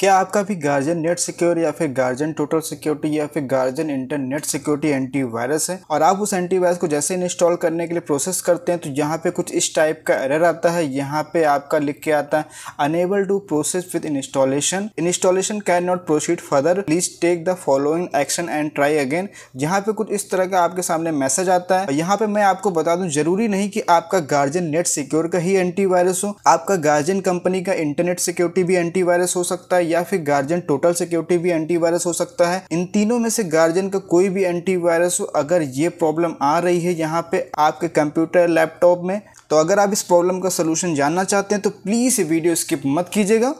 क्या आपका भी गार्जियन नेट सिक्योर या फिर गार्जियन टोटल सिक्योरिटी या फिर गार्जियन इंटरनेट सिक्योरिटी एंटीवायरस है और आप उस एंटीवायरस को जैसे इंस्टॉल करने के लिए प्रोसेस करते हैं तो यहाँ पे कुछ इस टाइप का एरर आता है यहाँ पे आपका लिख के आता है unable to process with installation installation can not proceed further please take the following action and try again यहाँ पे कुछ इस तरह का आपके सामने मैसेज आता है यहाँ पे मैं आपको बता दू जरूरी नहीं की आपका गार्जियन नेट सिक्योर का ही एंटीवायरस हो आपका गार्जियन कंपनी का इंटरनेट सिक्योरिटी भी एंटीवायरस हो सकता है या फिर गार्जियन टोटल सिक्योरिटी भी एंटीवायरस हो सकता है इन तीनों में से गार्जियन का कोई भी एंटीवायरस हो अगर ये प्रॉब्लम आ रही है यहाँ पे आपके कंप्यूटर लैपटॉप में तो अगर आप इस प्रॉब्लम का सोल्यूशन जानना चाहते हैं तो प्लीज़ ये वीडियो स्किप मत कीजिएगा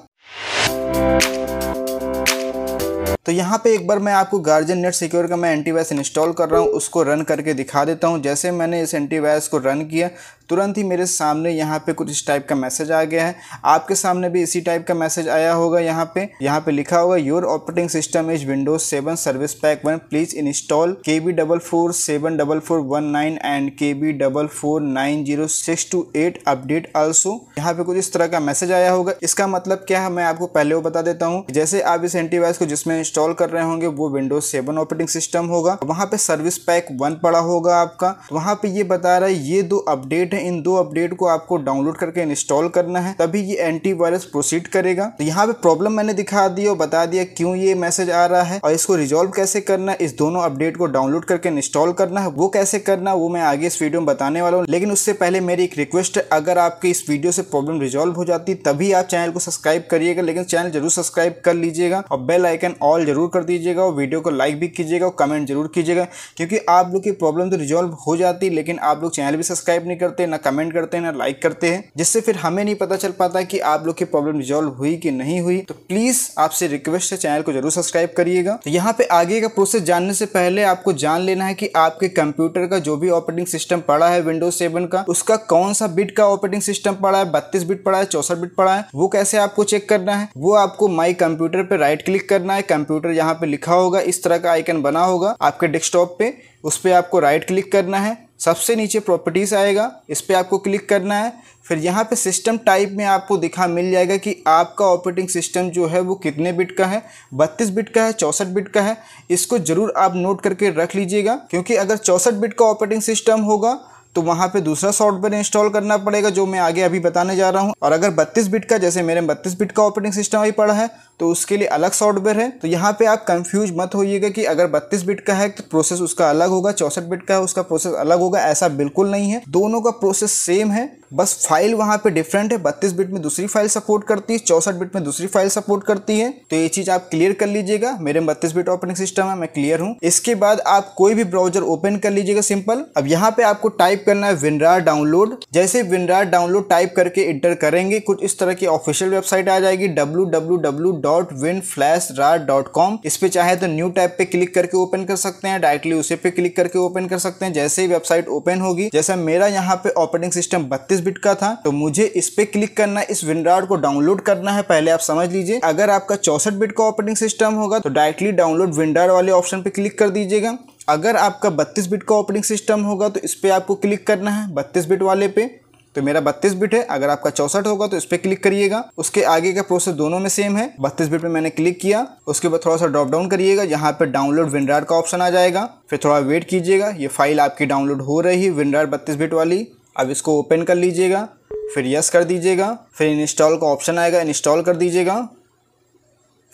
तो यहाँ पे एक बार मैं आपको गार्जियन नेट सिक्योर का मैं एंटीवायरस इंस्टॉल कर रहा हूँ उसको रन करके दिखा देता हूँ जैसे मैंने इस एंटीवायरस को रन किया तुरंत ही मेरे सामने यहाँ पे कुछ इस टाइप का मैसेज आ गया है आपके सामने भी इसी टाइप का मैसेज आया होगा यहाँ पे यहाँ पे लिखा होगा your operating system is Windows seven service pack one please install K B double four seven double four one nine and K B double four nine zero six two eight update also यहाँ पे कुछ इस तरह का message आया होगा इसका मतलब क्या है मैं आपको पहले वो बता देता हूँ जैसे आप इस एंटीवायरस को जिसमें इंस्टॉल कर रहे होंगे वो विंडोज सेवन ऑपरेटिंग सिस्टम होगा वहाँ पे सर्विस पैक वन पड़ा होगा आपका वहाँ पे ये बता रहा है ये दो अपडेट है इन दो अपडेट को आपको डाउनलोड करके इंस्टॉल करना है तभी ये एंटीवायरस प्रोसीड करेगा तो यहाँ पे प्रॉब्लम मैंने दिखा दी और बता दिया क्यों ये मैसेज आ रहा है और इसको रिजोल्व कैसे करना इस दोनों अपडेट को डाउनलोड करके इंस्टॉल करना है वो कैसे करना वो मैं आगे इस वीडियो में बताने वाला हूँ लेकिन उससे पहले मेरी एक रिक्वेस्ट है अगर आपकी इस वीडियो से प्रॉब्लम रिजॉल्व हो जाती तभी आप चैनल को सब्सक्राइब करिएगा लेकिन चैनल जरूर सब्सक्राइब कर लीजिएगा और बेल आइकन ऑल जरूर कर दीजिएगा और वीडियो को लाइक भी कीजिएगा और कमेंट जरूर कीजिएगा क्योंकि आप लोग की प्रॉब्लम तो रिजॉल्व हो जाती लेकिन आप लोग चैनल भी सब्सक्राइब नहीं करते हैं ना कमेंट करते हैं ना लाइक करते हैं जिससे फिर हमें नहीं पता चल पाता कि आप लोग की प्रॉब्लम रिजॉल्व हुई कि नहीं हुई तो प्लीज़ आपसे रिक्वेस्ट है चैनल को जरूर सब्सक्राइब करिएगा तो यहाँ पे आगे का प्रोसेस जानने से पहले आपको जान लेना है कि आपके कंप्यूटर का जो भी ऑपरेटिंग सिस्टम पड़ा है विंडोज सेवन का उसका कौन सा बिट का ऑपरेटिंग सिस्टम पड़ा है बत्तीस बिट पड़ा है चौसठ बिट पड़ा है वो कैसे आपको चेक करना है वो आपको माई कंप्यूटर पे राइट क्लिक करना है कंप्यूटर यहाँ पे लिखा होगा इस तरह का आइकन बना होगा आपके डेस्कटॉप पे उस पर आपको राइट क्लिक करना है सबसे नीचे प्रॉपर्टीज़ आएगा इस पर आपको क्लिक करना है फिर यहाँ पे सिस्टम टाइप में आपको दिखा मिल जाएगा कि आपका ऑपरेटिंग सिस्टम जो है वो कितने बिट का है बत्तीस बिट का है चौंसठ बिट का है इसको ज़रूर आप नोट करके रख लीजिएगा क्योंकि अगर चौंसठ बिट का ऑपरेटिंग सिस्टम होगा तो वहाँ पे दूसरा सॉफ्टवेयर इंस्टॉल करना पड़ेगा जो मैं आगे अभी बताने जा रहा हूँ और अगर 32 बिट का जैसे मेरे 32 बिट का ऑपरेटिंग सिस्टम अभी पड़ा है तो उसके लिए अलग सॉफ्टवेयर है तो यहाँ पे आप कंफ्यूज मत होइएगा कि अगर 32 बिट का है तो प्रोसेस उसका अलग होगा चौंसठ बिट का है उसका प्रोसेस अलग होगा ऐसा बिल्कुल नहीं है दोनों का प्रोसेस सेम है बस फाइल वहाँ पे डिफरेंट है बत्तीस बिट में दूसरी फाइल सपोर्ट करती है चौसठ बिट में दूसरी फाइल सपोर्ट करती है तो ये चीज़ आप क्लियर कर लीजिएगा मेरे में बत्तीस बिट ऑपरेटिंग सिस्टम है मैं क्लियर हूँ इसके बाद आप कोई भी ब्राउजर ओपन कर लीजिएगा सिंपल अब यहाँ पे आपको टाइप करना है विनरार डाउनलोड जैसे विनरार डाउनलोड टाइप करके इंटर करेंगे कुछ इस तरह की ऑफिशियल वेबसाइट आ जाएगी www.winflashrar.com इस पे चाहे तो न्यू टैब पे क्लिक करके ओपन कर सकते हैं डायरेक्टली उसे पे क्लिक करके ओपन कर सकते हैं जैसे ही वेबसाइट ओपन होगी जैसे मेरा यहाँ पे ऑपरेटिंग सिस्टम बत्तीस बिट का था तो मुझे इस पे क्लिक करना है इस विनरार को डाउनलोड करना है पहले आप समझ लीजिए अगर आपका चौसठ बिट का ऑपरेटिंग सिस्टम होगा तो डायरेक्टली डाउनलोड विनरार वाले ऑप्शन पे क्लिक कर दीजिएगा अगर आपका 32 बिट का ऑपरेटिंग सिस्टम होगा तो इस पर आपको क्लिक करना है 32 बिट वाले पे तो मेरा 32 बिट है अगर आपका चौसठ होगा तो इस पर क्लिक करिएगा उसके आगे का प्रोसेस दोनों में सेम है 32 बिट में मैंने क्लिक किया उसके बाद थोड़ा सा ड्रॉप डाउन करिएगा यहाँ पर डाउनलोड विनरार का ऑप्शन आ जाएगा फिर थोड़ा वेट कीजिएगा ये फाइल आपकी डाउनलोड हो रही है विनरार बत्तीस बिट वाली अब इसको ओपन कर लीजिएगा फिर यस कर दीजिएगा फिर इंस्टॉल का ऑप्शन आएगा इंस्टॉल कर दीजिएगा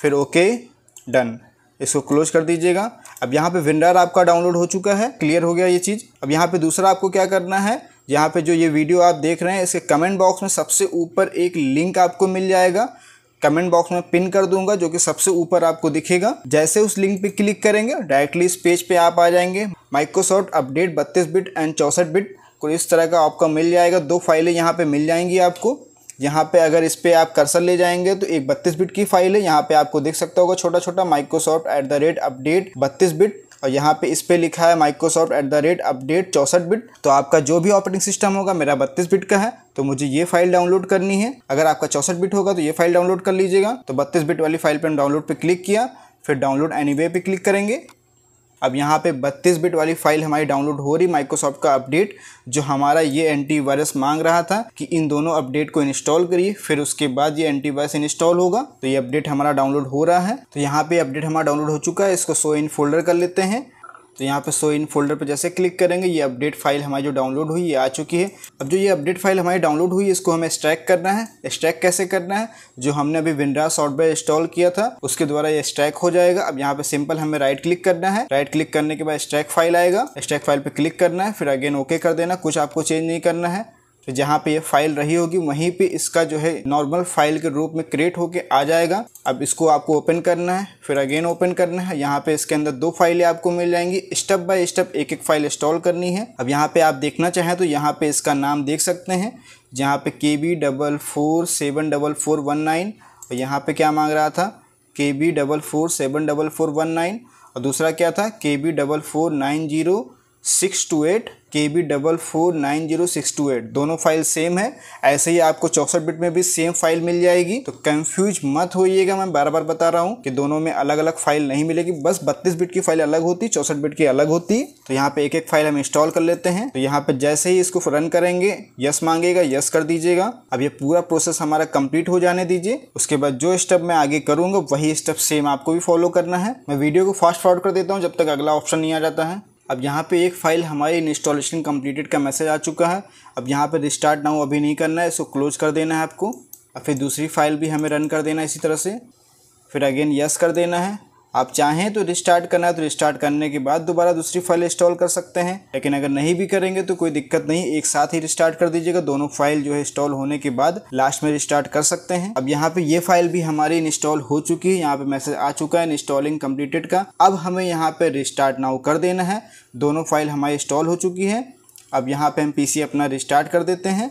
फिर ओके डन इसको क्लोज कर दीजिएगा अब यहाँ पे विंडर आपका डाउनलोड हो चुका है क्लियर हो गया ये चीज़ अब यहाँ पे दूसरा आपको क्या करना है यहाँ पे जो ये वीडियो आप देख रहे हैं इसके कमेंट बॉक्स में सबसे ऊपर एक लिंक आपको मिल जाएगा कमेंट बॉक्स में पिन कर दूंगा जो कि सबसे ऊपर आपको दिखेगा जैसे उस लिंक पे क्लिक करेंगे डायरेक्टली इस पेज पे आप आ जाएंगे माइक्रोसॉफ्ट अपडेट बत्तीस बिट एंड 64 बिट को इस तरह का आपका मिल जाएगा दो फाइलें यहाँ पे मिल जाएंगी आपको यहाँ पे अगर इस पर आप कर्सर ले जाएंगे तो एक बत्तीस बिट की फाइल है यहाँ पे आपको देख सकता होगा छोटा छोटा Microsoft at the rate update बत्तीस बिट और यहाँ पे इस पर लिखा है Microsoft at the rate update चौसठ बिट तो आपका जो भी ऑपरेटिंग सिस्टम होगा मेरा बत्तीस बिट का है तो मुझे ये फाइल डाउनलोड करनी है अगर आपका चौसठ बिट होगा तो ये फाइल डाउनलोड कर लीजिएगा तो बत्तीस बिट वाली फाइल पर हम डाउनलोड पर क्लिक किया फिर डाउनलोड एनी वे पे क्लिक करेंगे अब यहाँ पे 32 बिट वाली फाइल हमारी डाउनलोड हो रही माइक्रोसॉफ्ट का अपडेट जो हमारा ये एंटीवायरस मांग रहा था कि इन दोनों अपडेट को इंस्टॉल करिए फिर उसके बाद ये एंटीवायरस इंस्टॉल होगा तो ये अपडेट हमारा डाउनलोड हो रहा है तो यहाँ पे अपडेट हमारा डाउनलोड हो चुका है इसको सो इन फोल्डर कर लेते हैं तो यहाँ पे सो इन फोल्डर पर जैसे क्लिक करेंगे ये अपडेट फाइल हमारी जो डाउनलोड हुई ये आ चुकी है अब जो ये अपडेट फाइल हमारी डाउनलोड हुई इसको हमें स्ट्रैक करना है स्ट्रैक कैसे करना है जो हमने अभी विंड्रा सॉफ्टवेयर इंस्टॉल किया था उसके द्वारा ये स्ट्रैक हो जाएगा अब यहाँ पे सिंपल हमें राइट क्लिक करना है राइट क्लिक करने के बाद स्ट्रैक फाइल आएगा स्ट्रैक फाइल पर क्लिक करना है फिर अगेन ओके कर देना कुछ आपको चेंज नहीं करना है तो जहाँ पे ये फाइल रही होगी वहीं पे इसका जो है नॉर्मल फाइल के रूप में क्रिएट होके आ जाएगा अब इसको आपको ओपन करना है फिर अगेन ओपन करना है यहाँ पे इसके अंदर दो फाइलें आपको मिल जाएंगी स्टेप बाय स्टेप एक एक फाइल इंस्टॉल करनी है अब यहाँ पे आप देखना चाहें तो यहाँ पे इसका नाम देख सकते हैं जहाँ पे K B double four seven double four one nine और यहाँ पे क्या मांग रहा था K B double four seven double four one nine और दूसरा क्या था K B double four nine zero six two eight K B double four nine zero six two eight दोनों फाइल सेम है ऐसे ही आपको चौसठ बिट में भी सेम फाइल मिल जाएगी तो कंफ्यूज मत होइएगा मैं बार बार बता रहा हूँ कि दोनों में अलग अलग फाइल नहीं मिलेगी बस बत्तीस बिट की फाइल अलग होती चौसठ बिट की अलग होती तो यहाँ पे एक एक फाइल हम इंस्टॉल कर लेते हैं तो यहाँ पे जैसे ही इसको रन करेंगे यस मांगेगा यस कर दीजिएगा अब ये पूरा प्रोसेस हमारा कंप्लीट हो जाने दीजिए उसके बाद जो स्टेप मैं आगे करूंगा वही स्टेप सेम आपको भी फॉलो करना है मैं वीडियो को फास्ट फॉरवर्ड कर देता हूँ जब तक अगला ऑप्शन नहीं आ जाता है अब यहाँ पे एक फ़ाइल हमारी इंस्टॉलेशन कम्प्लीटेड का मैसेज आ चुका है अब यहाँ पे रिस्टार्ट नाउ अभी नहीं करना है इसको क्लोज कर देना है आपको और फिर दूसरी फाइल भी हमें रन कर देना है इसी तरह से फिर अगेन यस कर देना है आप चाहें तो रिस्टार्ट करना है तो रिस्टार्ट करने के बाद दोबारा दूसरी फाइल इंस्टॉल कर सकते हैं लेकिन अगर नहीं भी करेंगे तो कोई दिक्कत नहीं एक साथ ही रिस्टार्ट कर दीजिएगा दोनों फाइल जो है इंस्टॉल होने के बाद लास्ट में रिस्टार्ट कर सकते हैं अब यहाँ पे ये फाइल भी हमारी इंस्टॉल हो चुकी है यहाँ पे मैसेज आ चुका है इंस्टॉलिंग कम्प्लीटेड का अब हमें यहाँ पे रिस्टार्ट नाउ कर देना है दोनों फाइल हमारी इंस्टॉल हो चुकी है अब यहाँ पे हम पी अपना रिस्टार्ट कर देते हैं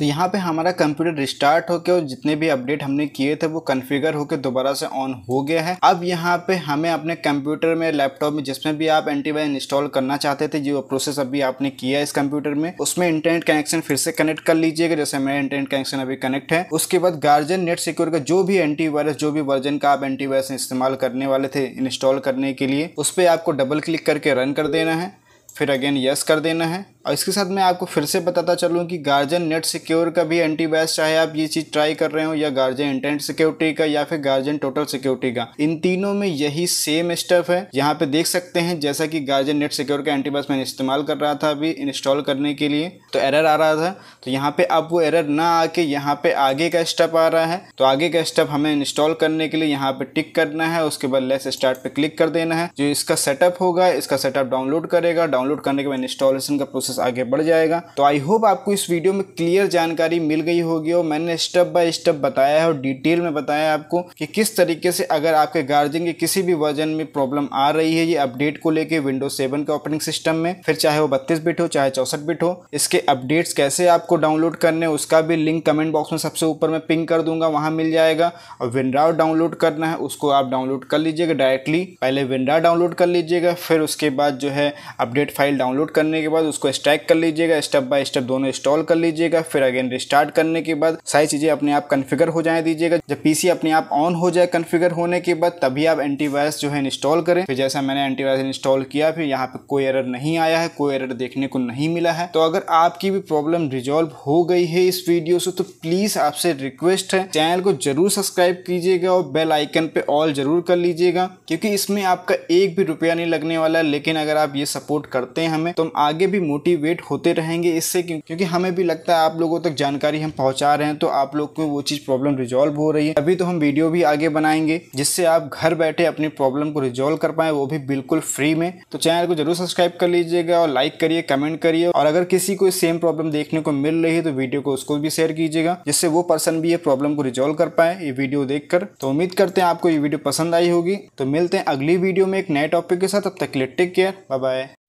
तो यहाँ पे हमारा कंप्यूटर रिस्टार्ट होकर और जितने भी अपडेट हमने किए थे वो कन्फिगर होकर दोबारा से ऑन हो गया है अब यहाँ पे हमें अपने कंप्यूटर में लैपटॉप में जिसमें भी आप एंटीवायरस इंस्टॉल करना चाहते थे जो प्रोसेस अभी आपने किया है इस कंप्यूटर में उसमें इंटरनेट कनेक्शन फिर से कनेक्ट कर लीजिएगा जैसे मेरा इंटरनेट कनेक्शन अभी कनेक्ट है उसके बाद गार्जियन नेट सिक्योर का जो भी एंटीवायरस जो भी वर्जन का आप एंटीवायरस इस्तेमाल करने वाले थे इंस्टॉल करने के लिए उस पर आपको डबल क्लिक करके रन कर देना है फिर अगेन यस कर देना है और इसके साथ मैं आपको फिर से बताता चलूँ कि गार्जियन नेट सिक्योर का भी एंटीवायरस चाहे आप ये चीज़ ट्राई कर रहे हो या गार्जियन इंटरनेट सिक्योरिटी का या फिर गार्जियन टोटल सिक्योरिटी का इन तीनों में यही सेम स्टफ है यहाँ पे देख सकते हैं जैसा कि गार्जियन नेट सिक्योर का एंटीवायरस मैंने इस्तेमाल कर रहा था अभी इंस्टॉल करने के लिए तो एरर आ रहा था तो यहाँ पे अब वो एरर ना आके यहाँ पे आगे का स्टेप आ रहा है तो आगे का स्टेप हमें इंस्टॉल करने के लिए यहाँ पे टिक करना है उसके बाद लेस स्टार्ट पे क्लिक कर देना है जो इसका सेटअप होगा इसका सेटअप डाउनलोड करेगा डाउनलोड करने के बाद इंस्टॉलेशन का प्रोसेस प्रोसेस आगे बढ़ जाएगा तो आई होप आपको इस वीडियो में क्लियर जानकारी मिल गई होगी और मैंने स्टेप बाय स्टेप बताया है और डिटेल में बताया है आपको कि किस तरीके से अगर आपके गार्जियन के किसी भी वर्जन में प्रॉब्लम आ रही है ये अपडेट को लेकर विंडो सेवन के ऑपरेटिंग सिस्टम में फिर चाहे वो बत्तीस बिट हो चाहे चौसठ बिट हो इसके अपडेट्स कैसे आपको डाउनलोड करने उसका भी लिंक कमेंट बॉक्स में सबसे ऊपर मैं पिंक कर दूंगा वहां मिल जाएगा और विनराव डाउनलोड करना है उसको आप डाउनलोड कर लीजिएगा डायरेक्टली पहले विंड्रा डाउनलोड कर लीजिएगा फिर उसके बाद जो है अपडेट फाइल डाउनलोड करने के बाद उसको स्ट्राइक कर लीजिएगा स्टेप बाय स्टेप दोनों इंस्टॉल कर लीजिएगा फिर अगेन रिस्टार्ट करने के बाद सारी चीज़ें अपने आप कन्फिगर हो जाए दीजिएगा जब पीसी अपने आप ऑन हो जाए कन्फिगर होने के बाद तभी आप एंटीवायरस जो है इंस्टॉल करें फिर जैसा मैंने एंटीवायरस इंस्टॉल किया फिर यहाँ पे कोई एरर नहीं आया है कोई एरर देखने को नहीं मिला है तो अगर आपकी भी प्रॉब्लम रिजॉल्व हो गई है इस वीडियो से तो प्लीज आपसे रिक्वेस्ट है चैनल को जरूर सब्सक्राइब कीजिएगा और बेल आइकन पे ऑल जरूर कर लीजिएगा क्योंकि इसमें आपका एक भी रुपया नहीं लगने वाला है लेकिन अगर आप ये सपोर्ट करते हैं हमें तो हम आगे भी मोटी मोटिवेट होते रहेंगे इससे क्योंकि हमें भी लगता है आप लोगों तक जानकारी हम पहुंचा रहे हैं तो आप लोग को वो चीज़ प्रॉब्लम रिजॉल्व हो रही है अभी तो हम वीडियो भी आगे बनाएंगे जिससे आप घर बैठे अपनी प्रॉब्लम को रिजॉल्व कर पाए वो भी बिल्कुल फ्री में तो चैनल को जरूर सब्सक्राइब कर लीजिएगा और लाइक करिए कमेंट करिए और अगर किसी को सेम प्रॉब्लम देखने को मिल रही है तो वीडियो को उसको भी शेयर कीजिएगा जिससे वो पर्सन भी ये प्रॉब्लम को रिजोल्व कर पाए ये वीडियो देख तो उम्मीद करते हैं आपको ये वीडियो पसंद आई होगी तो मिलते हैं अगली वीडियो में एक नए टॉपिक के साथ अब तक लिए टेक केयर बाय